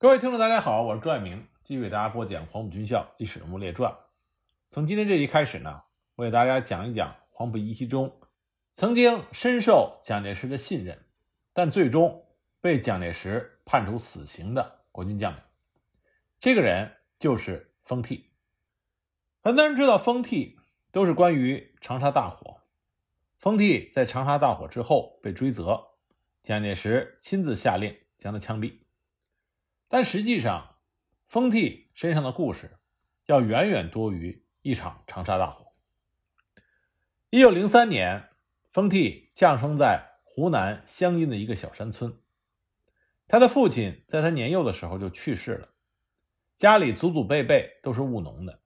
各位听众，大家好，我是朱爱明，继续为大家播讲《黄埔军校历史人物列传》。从今天这集开始呢，我给大家讲一讲黄埔一期中曾经深受蒋介石的信任，但最终被蒋介石判处死刑的国军将领。这个人就是封替。很多人知道封替，都是关于长沙大火。封替在长沙大火之后被追责，蒋介石亲自下令将他枪毙。但实际上，封替身上的故事要远远多于一场长沙大火。一九零三年，封替降生在湖南湘阴的一个小山村。他的父亲在他年幼的时候就去世了，家里祖祖辈辈都是务农的，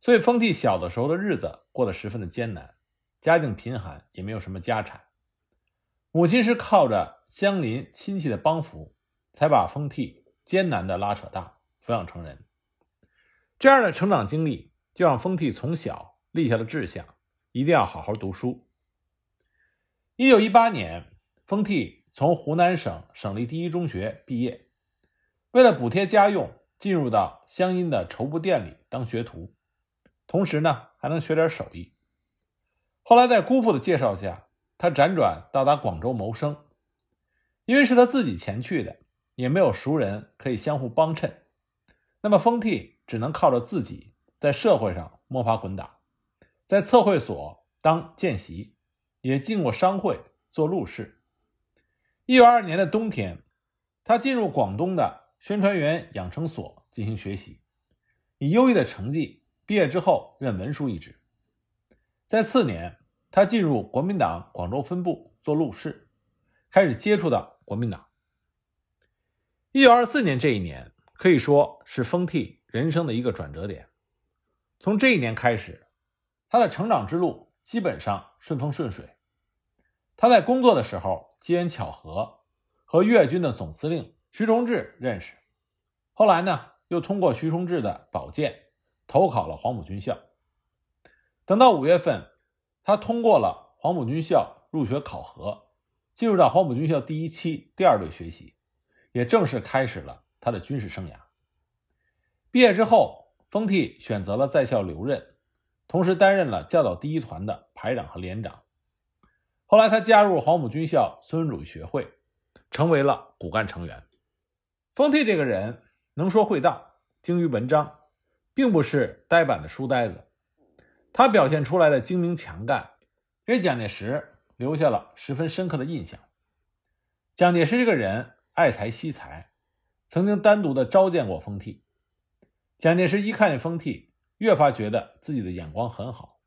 所以封替小的时候的日子过得十分的艰难，家境贫寒，也没有什么家产。母亲是靠着乡邻亲戚的帮扶，才把封替艰难的拉扯大、抚养成人，这样的成长经历，就让丰替从小立下了志向，一定要好好读书。一九一八年，风替从湖南省省立第一中学毕业，为了补贴家用，进入到乡音的绸布店里当学徒，同时呢，还能学点手艺。后来在姑父的介绍下，他辗转到达广州谋生，因为是他自己前去的。也没有熟人可以相互帮衬，那么封替只能靠着自己在社会上摸爬滚打，在测绘所当见习，也进过商会做录事。一九二二年的冬天，他进入广东的宣传员养成所进行学习，以优异的成绩毕业之后任文书一职。在次年，他进入国民党广州分部做录事，开始接触到国民党。一九二四年这一年可以说是丰替人生的一个转折点。从这一年开始，他的成长之路基本上顺风顺水。他在工作的时候机缘巧合和粤军的总司令徐崇智认识，后来呢又通过徐崇智的保荐，投考了黄埔军校。等到五月份，他通过了黄埔军校入学考核，进入到黄埔军校第一期第二队学习。也正式开始了他的军事生涯。毕业之后，丰替选择了在校留任，同时担任了教导第一团的排长和连长。后来，他加入黄埔军校孙文主义学会，成为了骨干成员。丰替这个人能说会道，精于文章，并不是呆板的书呆子。他表现出来的精明强干，给蒋介石留下了十分深刻的印象。蒋介石这个人。爱才惜才，曾经单独的召见过封惕。蒋介石一看见封惕，越发觉得自己的眼光很好，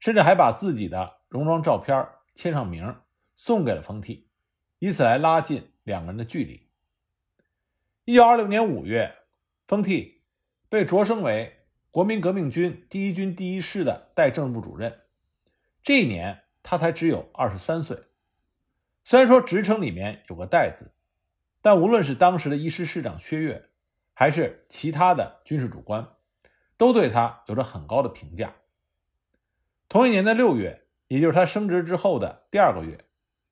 甚至还把自己的戎装照片签上名，送给了封惕，以此来拉近两个人的距离。一九二六年五月，封惕被擢升为国民革命军第一军第一师的代政治部主任。这一年，他才只有二十三岁。虽然说职称里面有个“代”字。但无论是当时的一师师长薛岳，还是其他的军事主官，都对他有着很高的评价。同一年的六月，也就是他升职之后的第二个月，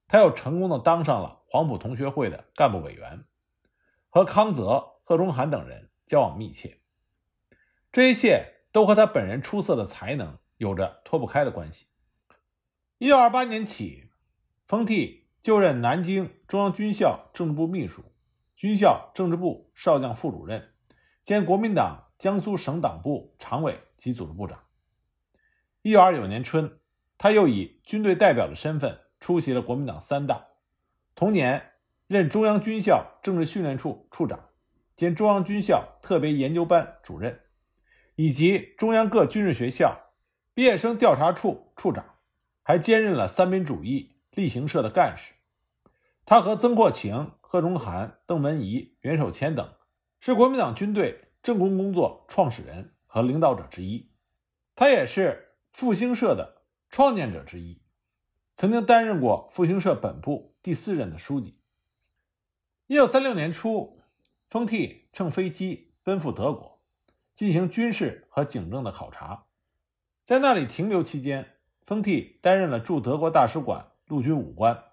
他又成功的当上了黄埔同学会的干部委员，和康泽、贺中涵等人交往密切。这一切都和他本人出色的才能有着脱不开的关系。一九二八年起，冯替。就任南京中央军校政治部秘书、军校政治部少将副主任，兼国民党江苏省党部常委及组织部长。一九二九年春，他又以军队代表的身份出席了国民党三大。同年，任中央军校政治训练处处长，兼中央军校特别研究班主任，以及中央各军事学校毕业生调查处处长，还兼任了三民主义例行社的干事。他和曾扩情、贺龙、涵、邓文仪、袁守谦等，是国民党军队政工工作创始人和领导者之一。他也是复兴社的创建者之一，曾经担任过复兴社本部第四任的书记。一九三六年初，丰替乘飞机奔赴德国，进行军事和警政的考察。在那里停留期间，丰替担任了驻德国大使馆陆军武官。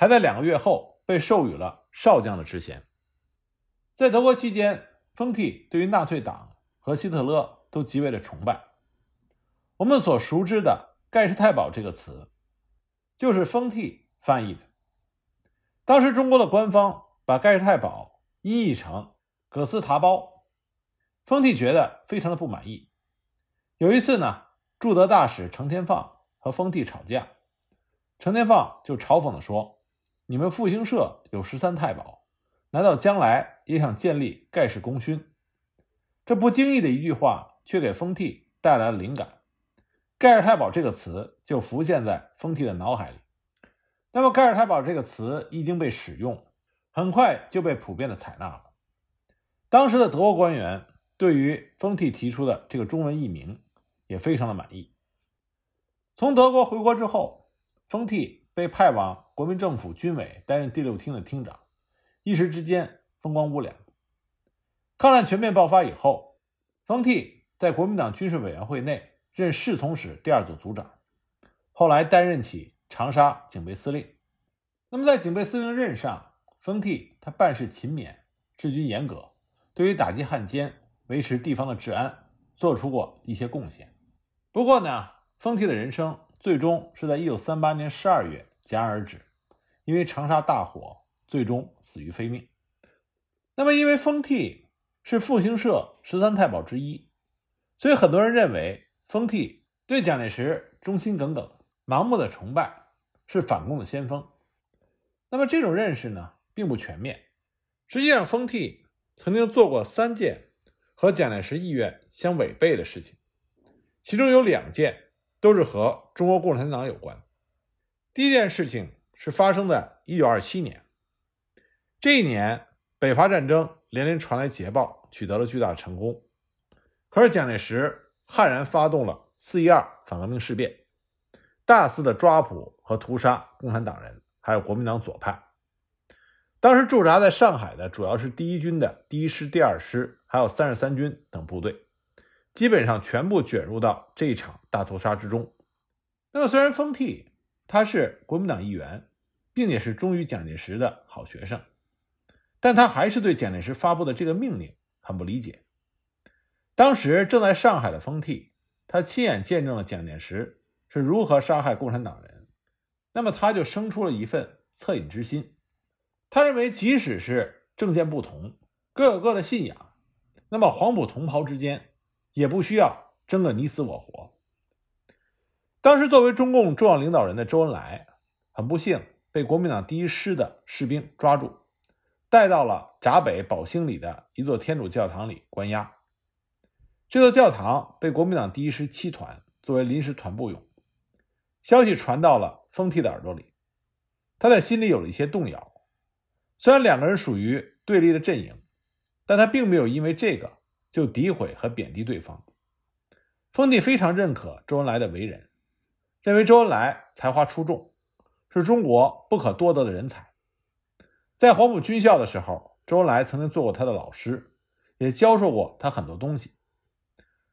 还在两个月后被授予了少将的职衔。在德国期间，封替对于纳粹党和希特勒都极为的崇拜。我们所熟知的“盖世太保”这个词，就是封替翻译的。当时中国的官方把“盖世太保”音译成“葛斯塔包”，封替觉得非常的不满意。有一次呢，驻德大使程天放和封替吵架，程天放就嘲讽的说。你们复兴社有十三太保，难道将来也想建立盖世功勋？这不经意的一句话却给封替带来了灵感，“盖世太保”这个词就浮现在封替的脑海里。那么，“盖世太保”这个词已经被使用，很快就被普遍的采纳了。当时的德国官员对于封替提出的这个中文译名也非常的满意。从德国回国之后，封替被派往。国民政府军委担任第六厅的厅长，一时之间风光无两。抗战全面爆发以后，冯替在国民党军事委员会内任侍从室第二组组长，后来担任起长沙警备司令。那么在警备司令任上，冯替他办事勤勉，治军严格，对于打击汉奸、维持地方的治安，做出过一些贡献。不过呢，冯替的人生最终是在1938年12月戛然而止。因为长沙大火，最终死于非命。那么，因为封替是复兴社十三太保之一，所以很多人认为封替对蒋介石忠心耿耿，盲目的崇拜是反共的先锋。那么，这种认识呢，并不全面。实际上，封替曾经做过三件和蒋介石意愿相违背的事情，其中有两件都是和中国共产党有关。第一件事情。是发生在一九二七年，这一年北伐战争连连传来捷报，取得了巨大成功。可是蒋介石悍然发动了四一二反革命事变，大肆的抓捕和屠杀共产党人，还有国民党左派。当时驻扎在上海的主要是第一军的第一师、第二师，还有三十三军等部队，基本上全部卷入到这一场大屠杀之中。那么虽然冯替他是国民党议员。并且是忠于蒋介石的好学生，但他还是对蒋介石发布的这个命令很不理解。当时正在上海的封替，他亲眼见证了蒋介石是如何杀害共产党人，那么他就生出了一份恻隐之心。他认为，即使是政见不同，各有各的信仰，那么黄埔同袍之间也不需要争个你死我活。当时作为中共重要领导人的周恩来，很不幸。被国民党第一师的士兵抓住，带到了闸北宝兴里的一座天主教堂里关押。这座教堂被国民党第一师七团作为临时团部用。消息传到了封蒂的耳朵里，他在心里有了一些动摇。虽然两个人属于对立的阵营，但他并没有因为这个就诋毁和贬低对方。封蒂非常认可周恩来的为人，认为周恩来才华出众。是中国不可多得的人才，在黄埔军校的时候，周恩来曾经做过他的老师，也教授过他很多东西。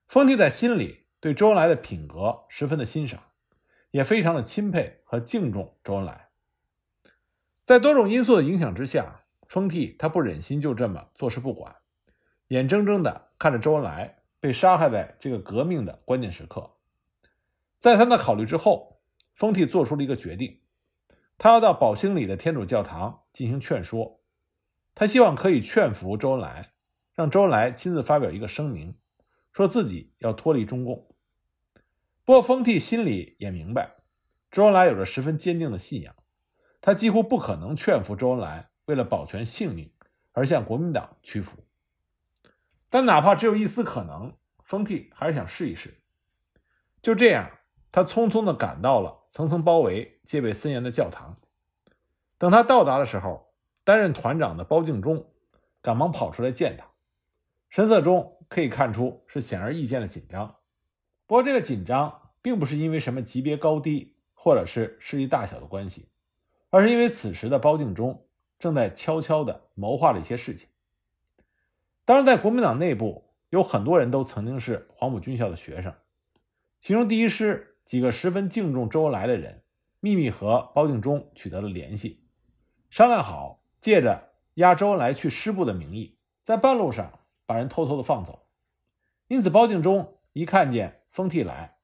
丰替在心里对周恩来的品格十分的欣赏，也非常的钦佩和敬重周恩来。在多种因素的影响之下，丰替他不忍心就这么坐视不管，眼睁睁的看着周恩来被杀害在这个革命的关键时刻。再三的考虑之后，丰替做出了一个决定。他要到宝兴里的天主教堂进行劝说，他希望可以劝服周恩来，让周恩来亲自发表一个声明，说自己要脱离中共。不过，封替心里也明白，周恩来有着十分坚定的信仰，他几乎不可能劝服周恩来为了保全性命而向国民党屈服。但哪怕只有一丝可能，封替还是想试一试。就这样，他匆匆地赶到了。层层包围、戒备森严的教堂，等他到达的时候，担任团长的包敬忠赶忙跑出来见他，神色中可以看出是显而易见的紧张。不过，这个紧张并不是因为什么级别高低或者是势力大小的关系，而是因为此时的包敬忠正在悄悄的谋划了一些事情。当然，在国民党内部有很多人都曾经是黄埔军校的学生，其中第一师。几个十分敬重周恩来的人，秘密和包敬忠取得了联系，商量好借着押周恩来去师部的名义，在半路上把人偷偷的放走。因此，包敬忠一看见封替来，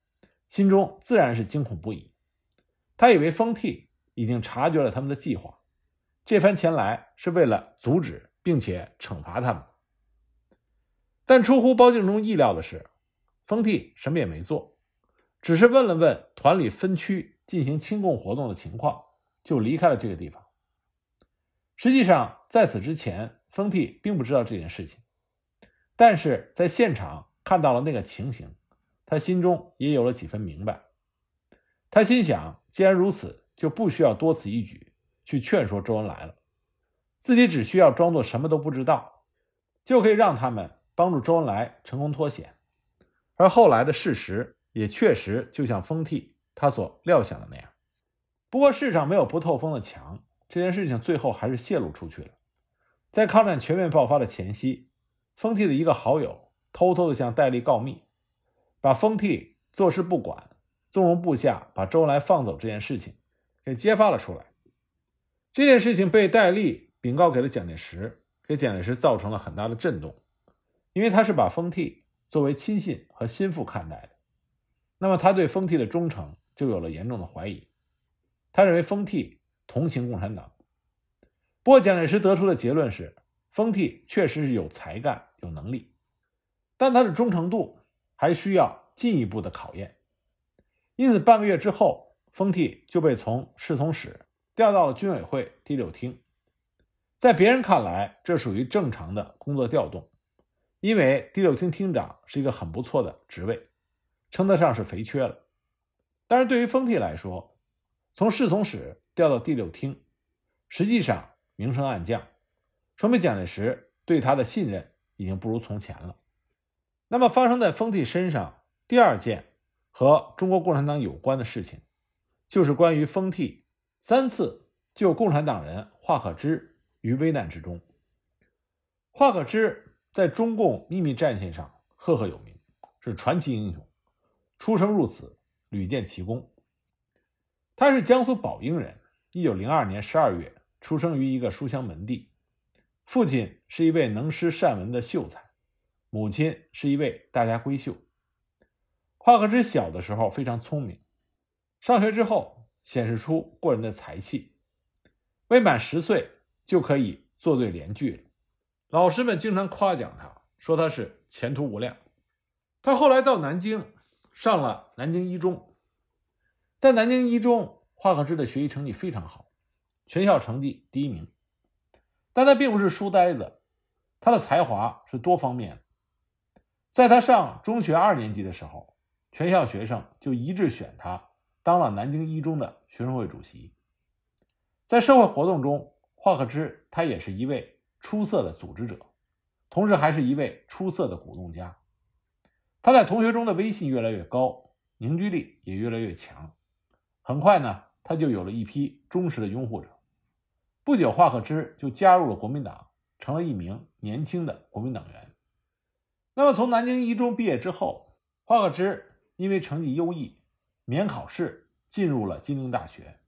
心中自然是惊恐不已。他以为封替已经察觉了他们的计划，这番前来是为了阻止并且惩罚他们。但出乎包敬忠意料的是，封替什么也没做。只是问了问团里分区进行清共活动的情况，就离开了这个地方。实际上，在此之前，封替并不知道这件事情，但是在现场看到了那个情形，他心中也有了几分明白。他心想，既然如此，就不需要多此一举去劝说周恩来了，自己只需要装作什么都不知道，就可以让他们帮助周恩来成功脱险。而后来的事实。也确实就像封替他所料想的那样，不过世上没有不透风的墙，这件事情最后还是泄露出去了。在抗战全面爆发的前夕，封替的一个好友偷偷的向戴笠告密，把封替坐视不管、纵容部下把周恩来放走这件事情给揭发了出来。这件事情被戴笠禀告给了蒋介石，给蒋介石造成了很大的震动，因为他是把封替作为亲信和心腹看待的。那么他对封替的忠诚就有了严重的怀疑，他认为封替同情共产党。不过蒋介石得出的结论是，封替确实是有才干、有能力，但他的忠诚度还需要进一步的考验。因此，半个月之后，封替就被从侍从室调到了军委会第六厅。在别人看来，这属于正常的工作调动，因为第六厅厅长是一个很不错的职位。称得上是肥缺了，但是对于封替来说，从侍从室调到第六厅，实际上名声暗降，说明蒋介石对他的信任已经不如从前了。那么发生在封替身上第二件和中国共产党有关的事情，就是关于封替三次救共产党人华可知于危难之中。华可知在中共秘密战线上赫赫有名，是传奇英雄。出生入死，屡建奇功。他是江苏宝应人，一九零二年十二月出生于一个书香门第，父亲是一位能诗善文的秀才，母亲是一位大家闺秀。华克之小的时候非常聪明，上学之后显示出过人的才气，未满十岁就可以作对联句了，老师们经常夸奖他，说他是前途无量。他后来到南京。上了南京一中，在南京一中，华克之的学习成绩非常好，全校成绩第一名。但他并不是书呆子，他的才华是多方面的。在他上中学二年级的时候，全校学生就一致选他当了南京一中的学生会主席。在社会活动中，华克之他也是一位出色的组织者，同时还是一位出色的鼓动家。他在同学中的威信越来越高，凝聚力也越来越强。很快呢，他就有了一批忠实的拥护者。不久，华克之就加入了国民党，成了一名年轻的国民党员。那么，从南京一中毕业之后，华克之因为成绩优异，免考试进入了金陵大学。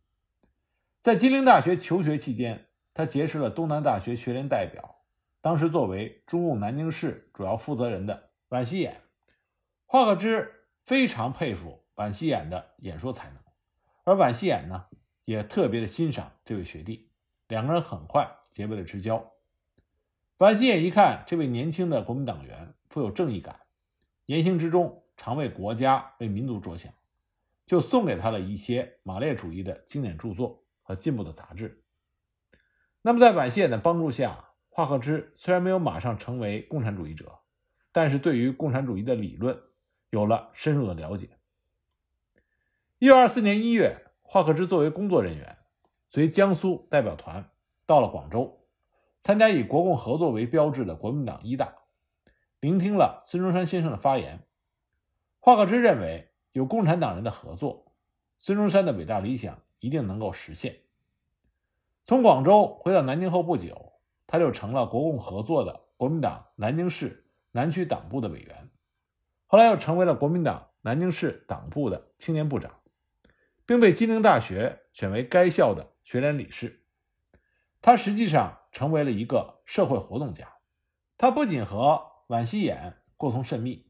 在金陵大学求学期间，他结识了东南大学学联代表，当时作为中共南京市主要负责人的宛希眼。华克之非常佩服宛希演的演说才能，而宛希演呢也特别的欣赏这位学弟，两个人很快结为了知交。宛希演一看这位年轻的国民党员富有正义感，言行之中常为国家为民族着想，就送给他了一些马列主义的经典著作和进步的杂志。那么在宛希演的帮助下，华克之虽然没有马上成为共产主义者，但是对于共产主义的理论。有了深入的了解。一九二四年一月，华克之作为工作人员，随江苏代表团到了广州，参加以国共合作为标志的国民党一大，聆听了孙中山先生的发言。华克之认为，有共产党人的合作，孙中山的伟大理想一定能够实现。从广州回到南京后不久，他就成了国共合作的国民党南京市南区党部的委员。后来又成为了国民党南京市党部的青年部长，并被金陵大学选为该校的学联理事。他实际上成为了一个社会活动家。他不仅和宛希演沟通甚密，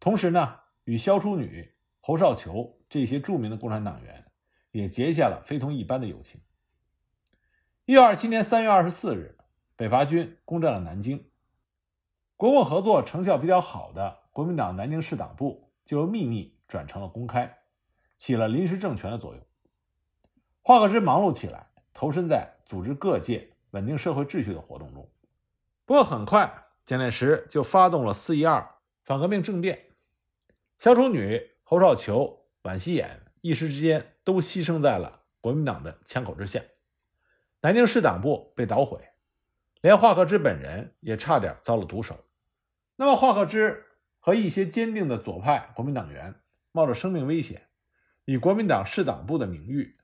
同时呢，与萧楚女、侯少裘这些著名的共产党员也结下了非同一般的友情。一九二七年三月二十四日，北伐军攻占了南京，国共合作成效比较好的。国民党南京市党部就由秘密转成了公开，起了临时政权的作用。华克之忙碌起来，投身在组织各界、稳定社会秩序的活动中。不过，很快蒋介石就发动了四一二反革命政变，萧楚女、侯少球、宛希俨一时之间都牺牲在了国民党的枪口之下，南京市党部被捣毁，连华克之本人也差点遭了毒手。那么，华克之。和一些坚定的左派国民党员冒着生命危险，以国民党市党部的名誉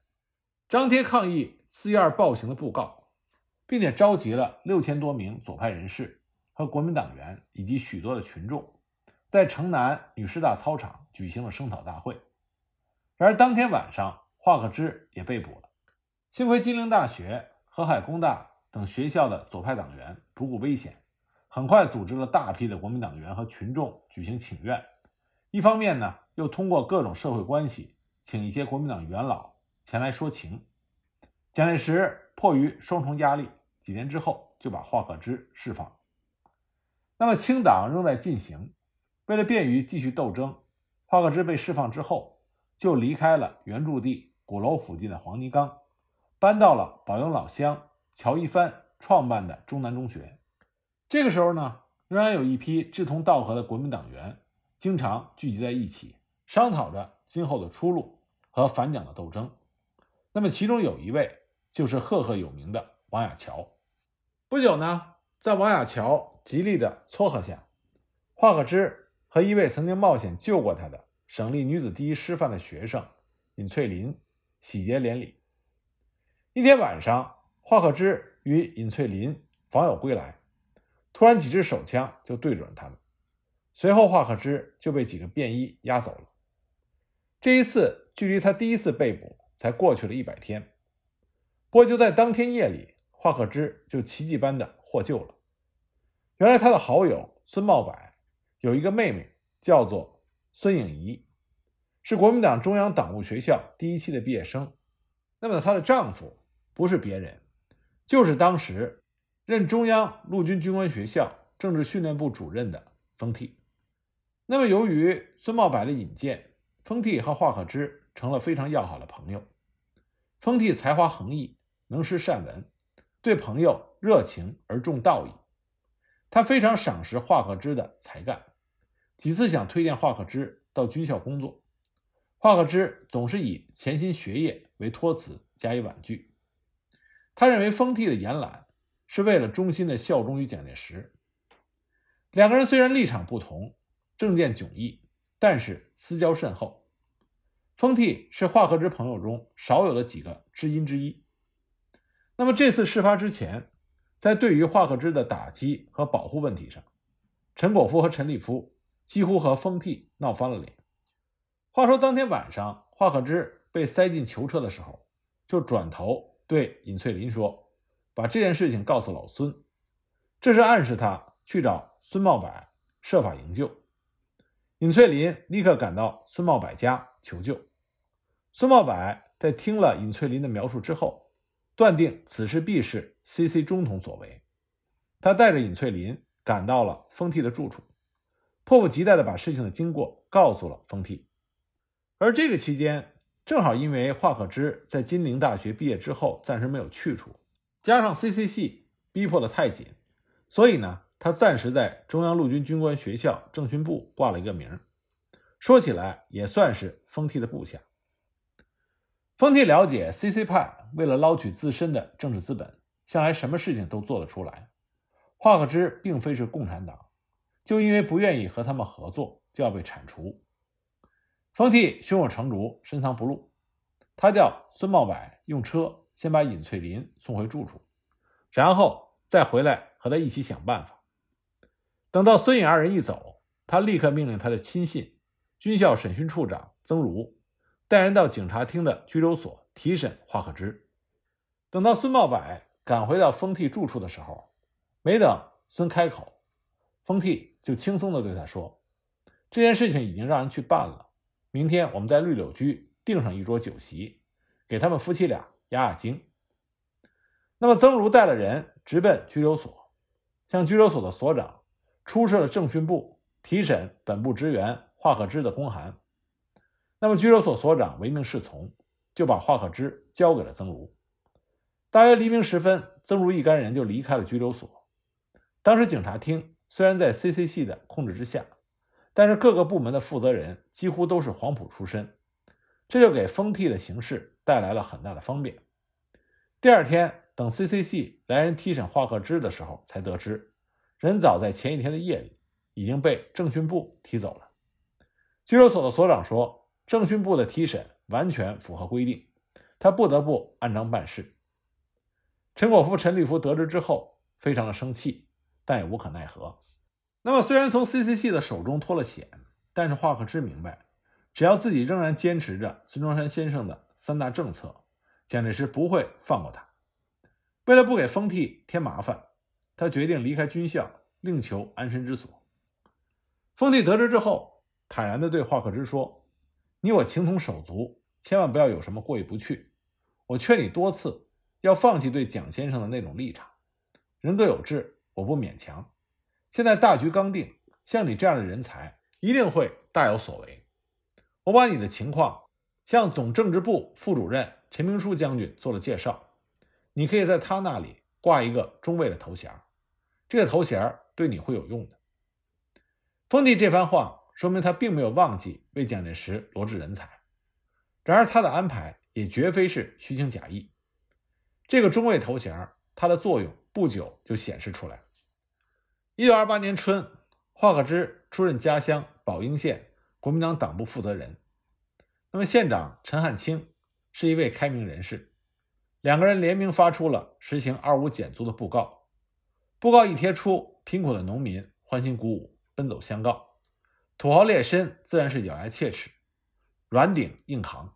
张贴抗议四一二暴行的布告，并且召集了六千多名左派人士和国民党员以及许多的群众，在城南女师大操场举行了声讨大会。然而，当天晚上，华克之也被捕了。幸亏金陵大学、河海工大等学校的左派党员不顾危险。很快组织了大批的国民党员和群众举行请愿，一方面呢，又通过各种社会关系，请一些国民党元老前来说情。蒋介石迫于双重压力，几年之后就把华克之释放。那么，清党仍在进行，为了便于继续斗争，华克之被释放之后，就离开了原驻地鼓楼附近的黄泥岗，搬到了保应老乡乔一帆创办的中南中学。这个时候呢，仍然有一批志同道合的国民党员经常聚集在一起，商讨着今后的出路和反蒋的斗争。那么其中有一位就是赫赫有名的王亚樵。不久呢，在王亚樵极力的撮合下，华克之和一位曾经冒险救过他的省立女子第一师范的学生尹翠林喜结连理。一天晚上，华克之与尹翠林访友归来。突然，几支手枪就对准了他们。随后，华克之就被几个便衣押走了。这一次，距离他第一次被捕才过去了一百天，不过就在当天夜里，华克之就奇迹般的获救了。原来，他的好友孙茂柏有一个妹妹，叫做孙颖仪，是国民党中央党务学校第一期的毕业生。那么，她的丈夫不是别人，就是当时。任中央陆军军官学校政治训练部主任的封替，那么由于孙茂柏的引荐，封替和华克之成了非常要好的朋友。封替才华横溢，能诗善文，对朋友热情而重道义。他非常赏识华克之的才干，几次想推荐华克之到军校工作，华克之总是以潜心学业为托辞加以婉拒。他认为封替的严揽。是为了忠心的效忠于蒋介石。两个人虽然立场不同，政见迥异，但是私交甚厚。封替是华克之朋友中少有的几个知音之一。那么这次事发之前，在对于华克之的打击和保护问题上，陈果夫和陈立夫几乎和封替闹翻了脸。话说当天晚上，华克之被塞进囚车的时候，就转头对尹翠林说。把这件事情告诉老孙，这是暗示他去找孙茂柏设法营救。尹翠林立刻赶到孙茂柏家求救。孙茂柏在听了尹翠林的描述之后，断定此事必是 CC 中统所为。他带着尹翠林赶到了封替的住处，迫不及待地把事情的经过告诉了封替。而这个期间，正好因为华可知在金陵大学毕业之后，暂时没有去处。加上 CC 系逼迫的太紧，所以呢，他暂时在中央陆军军官学校政训部挂了一个名儿。说起来也算是封替的部下。封替了解 CC 派为了捞取自身的政治资本，向来什么事情都做得出来。华克之并非是共产党，就因为不愿意和他们合作，就要被铲除。封替胸有成竹，深藏不露。他叫孙茂柏，用车。先把尹翠林送回住处，然后再回来和他一起想办法。等到孙颖二人一走，他立刻命令他的亲信、军校审讯处长曾儒带人到警察厅的拘留所提审华克之。等到孙茂柏赶回到封替住处的时候，没等孙开口，封替就轻松地对他说：“这件事情已经让人去办了，明天我们在绿柳居订上一桌酒席，给他们夫妻俩。”压压惊。那么曾如带了人直奔拘留所，向拘留所的所长出示了政训部提审本部职员华可之的公函。那么拘留所所长唯命是从，就把华可之交给了曾如。大约黎明时分，曾如一干人就离开了拘留所。当时警察厅虽然在 CC 系的控制之下，但是各个部门的负责人几乎都是黄埔出身，这就给封替的形势。带来了很大的方便。第二天，等 C C C 来人提审华克之的时候，才得知人早在前一天的夜里已经被政训部提走了。拘留所的所长说，政训部的提审完全符合规定，他不得不按章办事。陈果夫、陈立夫得知之后，非常的生气，但也无可奈何。那么，虽然从 C C C 的手中脱了险，但是华克之明白，只要自己仍然坚持着孙中山先生的。三大政策，蒋介石不会放过他。为了不给封替添麻烦，他决定离开军校，另求安身之所。封替得知之后，坦然地对华克之说：“你我情同手足，千万不要有什么过意不去。我劝你多次要放弃对蒋先生的那种立场，人各有志，我不勉强。现在大局刚定，像你这样的人才一定会大有所为。我把你的情况。”向总政治部副主任陈明书将军做了介绍，你可以在他那里挂一个中尉的头衔，这个头衔对你会有用的。封帝这番话说明他并没有忘记为蒋介石罗织人才，然而他的安排也绝非是虚情假意。这个中尉头衔，它的作用不久就显示出来了。一九二八年春，华克之出任家乡宝应县国民党党部负责人。那么县长陈汉卿是一位开明人士，两个人联名发出了实行“二五减租”的布告。布告一贴出，贫苦的农民欢欣鼓舞，奔走相告；土豪劣绅自然是咬牙切齿，软顶硬扛。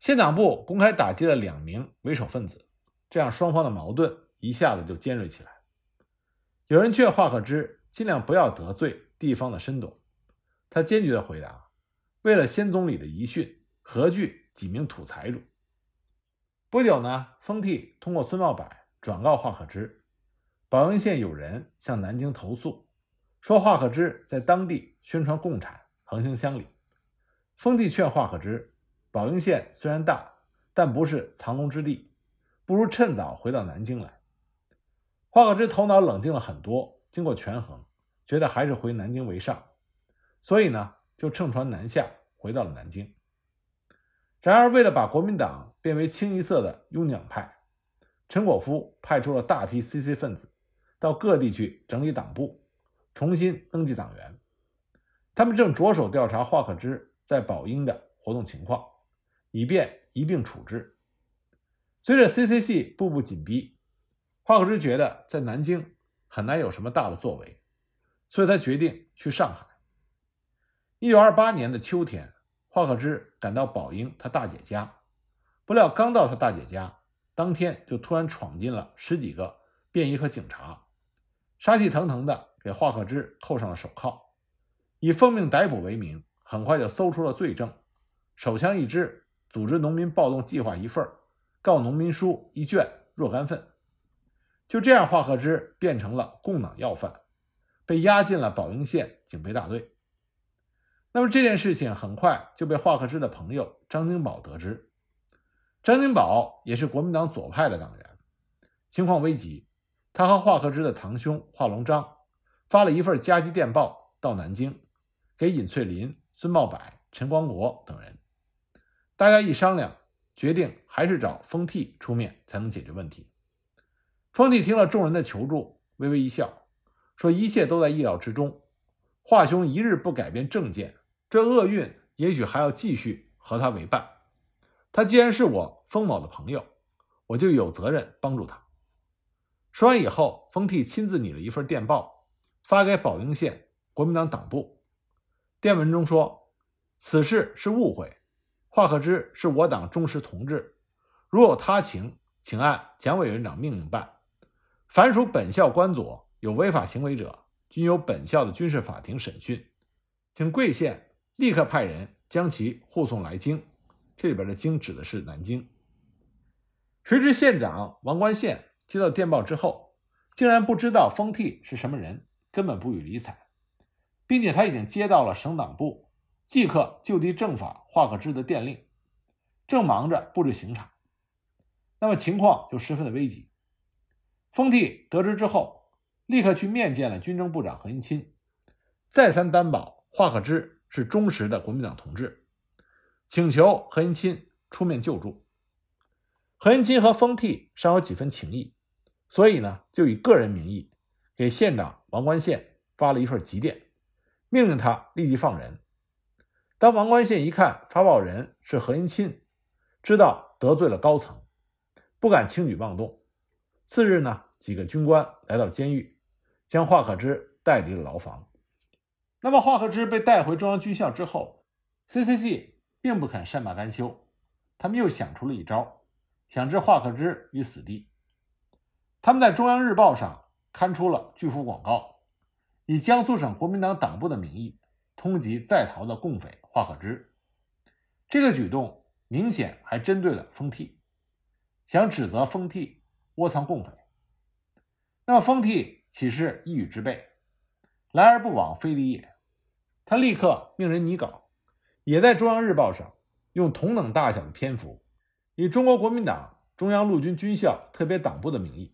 县党部公开打击了两名为首分子，这样双方的矛盾一下子就尖锐起来。有人劝华可之尽量不要得罪地方的绅董，他坚决地回答。为了先总理的遗训，何惧几名土财主？不久呢，封替通过孙茂柏转告华克之，宝应县有人向南京投诉，说华克之在当地宣传共产，横行乡里。封替劝华克之，宝应县虽然大，但不是藏龙之地，不如趁早回到南京来。华克之头脑冷静了很多，经过权衡，觉得还是回南京为上，所以呢，就乘船南下。回到了南京，然而为了把国民党变为清一色的拥蒋派，陈果夫派出了大批 CC 分子到各地去整理党部，重新登记党员。他们正着手调查华克之在宝应的活动情况，以便一并处置。随着 CC 系步步紧逼，华克之觉得在南京很难有什么大的作为，所以他决定去上海。一九二八年的秋天，华克芝赶到宝应他大姐家，不料刚到他大姐家，当天就突然闯进了十几个便衣和警察，杀气腾腾的给华克芝扣上了手铐，以奉命逮捕为名，很快就搜出了罪证：手枪一支，组织农民暴动计划一份儿，告农民书一卷，若干份。就这样，华克芝变成了共党要犯，被押进了宝应县警备大队。那么这件事情很快就被华克之的朋友张金宝得知。张金宝也是国民党左派的党员，情况危急，他和华克之的堂兄华龙章发了一份加急电报到南京，给尹翠林、孙茂柏、陈光国等人。大家一商量，决定还是找丰替出面才能解决问题。丰替听了众人的求助，微微一笑，说：“一切都在意料之中，华兄一日不改变政见。”这厄运也许还要继续和他为伴。他既然是我封某的朋友，我就有责任帮助他。说完以后，封替亲自拟了一份电报，发给宝应县国民党党部。电文中说：“此事是误会，华克之是我党忠实同志，如有他情，请按蒋委员长命令办。凡属本校官佐有违法行为者，均由本校的军事法庭审讯，请贵县。”立刻派人将其护送来京，这里边的“京”指的是南京。谁知县长王冠宪接到电报之后，竟然不知道封替是什么人，根本不予理睬，并且他已经接到了省党部即刻就地正法华可之的电令，正忙着布置刑场。那么情况就十分的危急。封替得知之后，立刻去面见了军政部长何应钦，再三担保华可之。是忠实的国民党同志，请求何应钦出面救助。何应钦和封替尚有几分情谊，所以呢，就以个人名义给县长王冠宪发了一份急电，命令他立即放人。当王冠宪一看发报人是何应钦，知道得罪了高层，不敢轻举妄动。次日呢，几个军官来到监狱，将华克之带离了牢房。那么，华克之被带回中央军校之后，CC c 并不肯善罢甘休，他们又想出了一招，想置华克之于死地。他们在中央日报上刊出了巨幅广告，以江苏省国民党党部的名义，通缉在逃的共匪华克之。这个举动明显还针对了封替，想指责封替窝藏共匪。那么，封替岂是一语之辈？来而不往非礼也。他立刻命人拟稿，也在中央日报上用同等大小的篇幅，以中国国民党中央陆军军校特别党部的名义，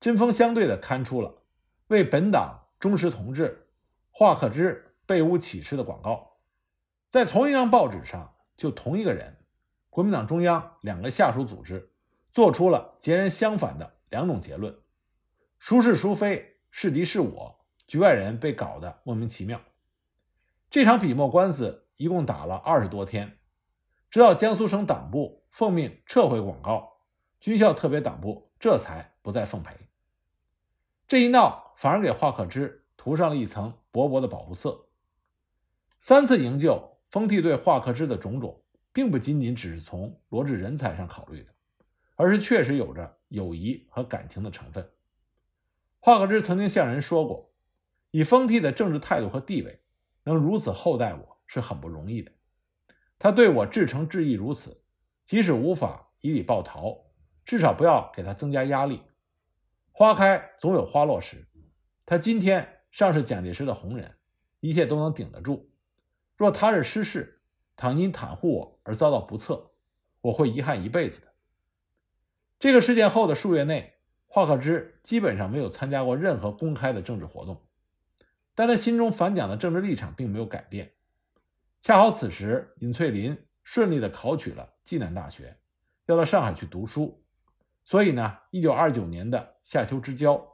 针锋相对地刊出了为本党忠实同志华克之被诬启事的广告。在同一张报纸上，就同一个人，国民党中央两个下属组织做出了截然相反的两种结论：孰是孰非，是敌是我。局外人被搞得莫名其妙。这场笔墨官司一共打了二十多天，直到江苏省党部奉命撤回广告，军校特别党部这才不再奉陪。这一闹反而给华克之涂上了一层薄薄的保护色。三次营救、封替对华克之的种种，并不仅仅只是从罗致人才上考虑的，而是确实有着友谊和感情的成分。华克之曾经向人说过。以封弟的政治态度和地位，能如此厚待我是很不容易的。他对我至诚至意如此，即使无法以礼报桃，至少不要给他增加压力。花开总有花落时，他今天尚是蒋介石的红人，一切都能顶得住。若他日失势，倘因袒护我而遭到不测，我会遗憾一辈子的。这个事件后的数月内，华克之基本上没有参加过任何公开的政治活动。但他心中反蒋的政治立场并没有改变。恰好此时，尹翠林顺利的考取了暨南大学，要到上海去读书，所以呢，一九二九年的夏秋之交，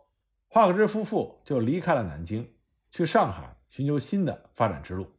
华克之夫妇就离开了南京，去上海寻求新的发展之路。